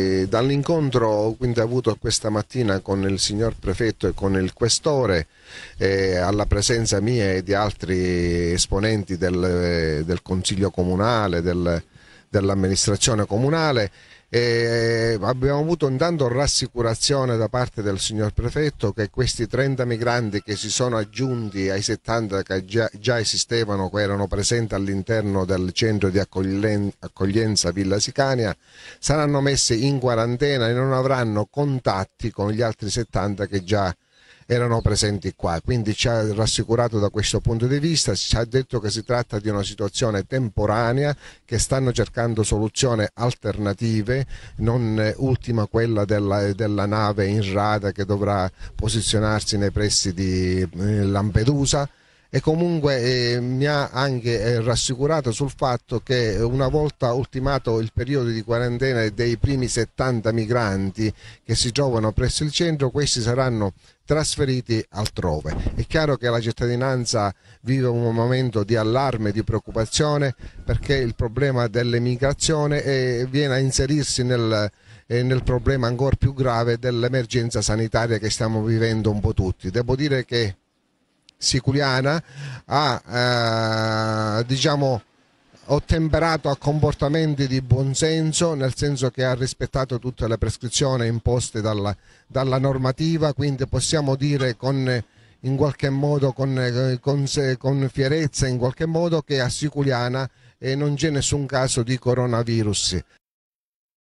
E dall'incontro quindi avuto questa mattina con il signor prefetto e con il questore, eh, alla presenza mia e di altri esponenti del, del Consiglio Comunale, del, dell'amministrazione comunale e abbiamo avuto intanto rassicurazione da parte del signor prefetto che questi 30 migranti che si sono aggiunti ai 70 che già, già esistevano, che erano presenti all'interno del centro di accoglienza Villa Sicania, saranno messi in quarantena e non avranno contatti con gli altri 70 che già esistevano erano presenti qua. Quindi ci ha rassicurato da questo punto di vista, ci ha detto che si tratta di una situazione temporanea, che stanno cercando soluzioni alternative, non ultima quella della, della nave in rada che dovrà posizionarsi nei pressi di eh, Lampedusa e comunque eh, mi ha anche eh, rassicurato sul fatto che una volta ultimato il periodo di quarantena dei primi 70 migranti che si trovano presso il centro, questi saranno trasferiti altrove. È chiaro che la cittadinanza vive un momento di allarme, di preoccupazione perché il problema dell'emigrazione eh, viene a inserirsi nel, eh, nel problema ancora più grave dell'emergenza sanitaria che stiamo vivendo un po' tutti. Devo dire che siciliana ha eh, diciamo ottemperato a comportamenti di buonsenso, nel senso che ha rispettato tutte le prescrizioni imposte dalla, dalla normativa, quindi possiamo dire con, in qualche modo con, con, con fierezza in qualche modo che a Siculiana eh, non c'è nessun caso di coronavirus.